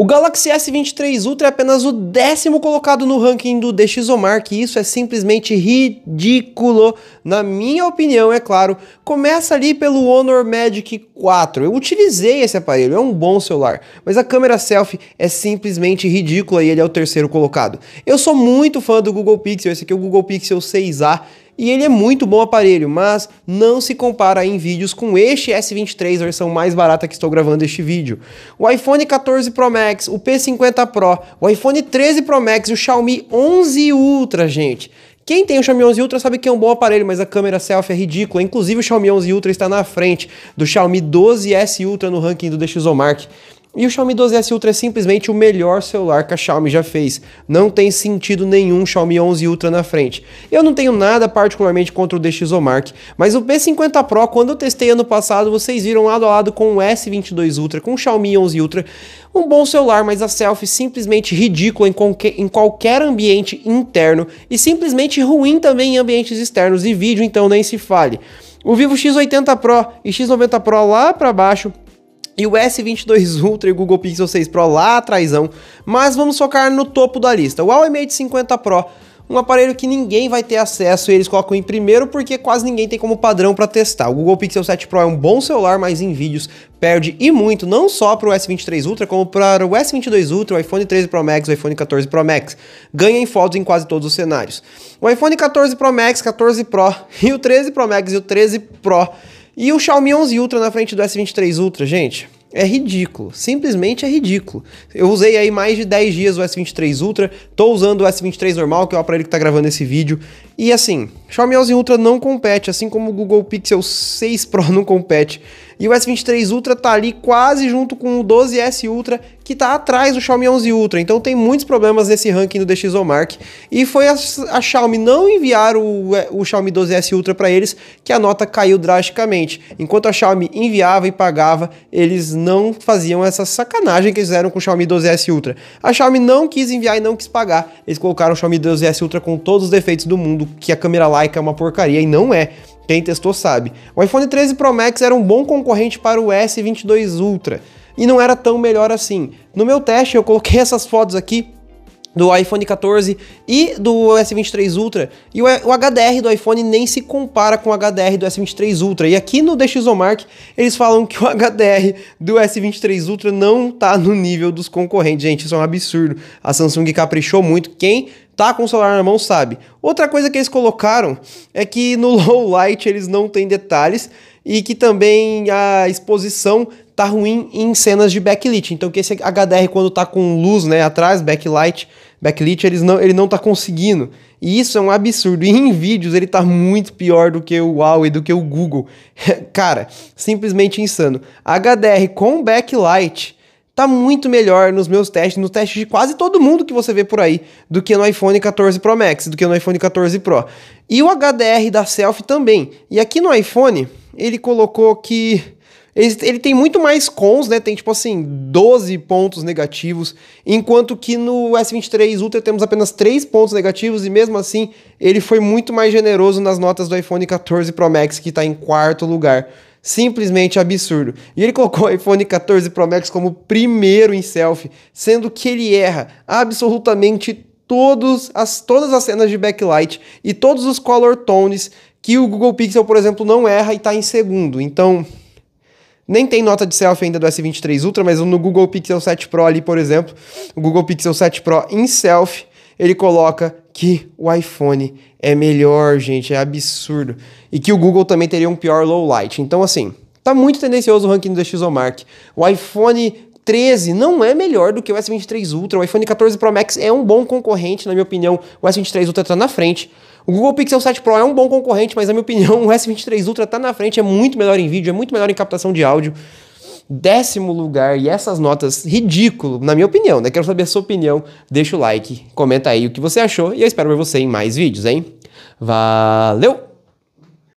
O Galaxy S23 Ultra é apenas o décimo colocado no ranking do DxOMark e isso é simplesmente ridículo, na minha opinião, é claro. Começa ali pelo Honor Magic 4. Eu utilizei esse aparelho, é um bom celular, mas a câmera selfie é simplesmente ridícula e ele é o terceiro colocado. Eu sou muito fã do Google Pixel, esse aqui é o Google Pixel 6A e ele é muito bom aparelho, mas não se compara em vídeos com este S23, versão mais barata que estou gravando este vídeo. O iPhone 14 Pro Max, o P50 Pro, o iPhone 13 Pro Max e o Xiaomi 11 Ultra, gente. Quem tem o Xiaomi 11 Ultra sabe que é um bom aparelho, mas a câmera selfie é ridícula. Inclusive o Xiaomi 11 Ultra está na frente do Xiaomi 12S Ultra no ranking do DxOMark. E o Xiaomi 12S Ultra é simplesmente o melhor celular que a Xiaomi já fez. Não tem sentido nenhum Xiaomi 11 Ultra na frente. Eu não tenho nada particularmente contra o DxOMark, mas o P50 Pro, quando eu testei ano passado, vocês viram lado a lado com o S22 Ultra, com o Xiaomi 11 Ultra. Um bom celular, mas a selfie simplesmente ridícula em, em qualquer ambiente interno e simplesmente ruim também em ambientes externos e vídeo, então nem se fale. O Vivo X80 Pro e X90 Pro lá para baixo e o S22 Ultra e o Google Pixel 6 Pro lá atrásão, mas vamos focar no topo da lista, o Huawei Mate 50 Pro, um aparelho que ninguém vai ter acesso e eles colocam em primeiro porque quase ninguém tem como padrão para testar. O Google Pixel 7 Pro é um bom celular, mas em vídeos perde e muito, não só para o S23 Ultra, como para o S22 Ultra, o iPhone 13 Pro Max, o iPhone 14 Pro Max. Ganha em fotos em quase todos os cenários. O iPhone 14 Pro Max, 14 Pro e o 13 Pro Max e o 13 Pro e o Xiaomi 11 Ultra na frente do S23 Ultra, gente, é ridículo, simplesmente é ridículo. Eu usei aí mais de 10 dias o S23 Ultra, tô usando o S23 normal, que é o aparelho que tá gravando esse vídeo. E assim, Xiaomi 11 Ultra não compete, assim como o Google Pixel 6 Pro não compete. E o S23 Ultra tá ali quase junto com o 12S Ultra, que tá atrás do Xiaomi 11 Ultra. Então tem muitos problemas nesse ranking do DxOMark. E foi a, a Xiaomi não enviar o, é, o Xiaomi 12S Ultra para eles que a nota caiu drasticamente. Enquanto a Xiaomi enviava e pagava, eles não faziam essa sacanagem que eles fizeram com o Xiaomi 12S Ultra. A Xiaomi não quis enviar e não quis pagar. Eles colocaram o Xiaomi 12S Ultra com todos os defeitos do mundo, que a câmera Leica é uma porcaria e não é. Quem testou sabe. O iPhone 13 Pro Max era um bom concorrente para o S22 Ultra e não era tão melhor assim. No meu teste eu coloquei essas fotos aqui do iPhone 14 e do S23 Ultra, e o HDR do iPhone nem se compara com o HDR do S23 Ultra. E aqui no DxOMark eles falam que o HDR do S23 Ultra não tá no nível dos concorrentes. Gente, isso é um absurdo. A Samsung caprichou muito. Quem tá com o celular na mão sabe. Outra coisa que eles colocaram é que no low light eles não têm detalhes e que também a exposição tá ruim em cenas de backlit. Então que esse HDR quando tá com luz, né, atrás, backlight, backlit, eles não, ele não tá conseguindo. E isso é um absurdo. E em vídeos ele tá muito pior do que o Huawei, do que o Google. Cara, simplesmente insano. HDR com backlight tá muito melhor nos meus testes, nos testes de quase todo mundo que você vê por aí, do que no iPhone 14 Pro Max, do que no iPhone 14 Pro. E o HDR da Selfie também. E aqui no iPhone, ele colocou que ele, ele, tem muito mais cons, né? Tem tipo assim, 12 pontos negativos, enquanto que no S23 Ultra temos apenas 3 pontos negativos e mesmo assim ele foi muito mais generoso nas notas do iPhone 14 Pro Max que está em quarto lugar. Simplesmente absurdo. E ele colocou o iPhone 14 Pro Max como primeiro em selfie, sendo que ele erra absolutamente todos as, todas as cenas de backlight e todos os color tones que o Google Pixel, por exemplo, não erra e está em segundo. Então, nem tem nota de selfie ainda do S23 Ultra, mas no Google Pixel 7 Pro ali, por exemplo, o Google Pixel 7 Pro em selfie ele coloca que o iPhone é melhor, gente, é absurdo. E que o Google também teria um pior low light. Então, assim, tá muito tendencioso o ranking do Xomark. O iPhone 13 não é melhor do que o S23 Ultra. O iPhone 14 Pro Max é um bom concorrente, na minha opinião. O S23 Ultra tá na frente. O Google Pixel 7 Pro é um bom concorrente, mas na minha opinião, o S23 Ultra tá na frente, é muito melhor em vídeo, é muito melhor em captação de áudio décimo lugar e essas notas ridículo, na minha opinião, né? Quero saber a sua opinião. Deixa o like, comenta aí o que você achou e eu espero ver você em mais vídeos, hein? Valeu!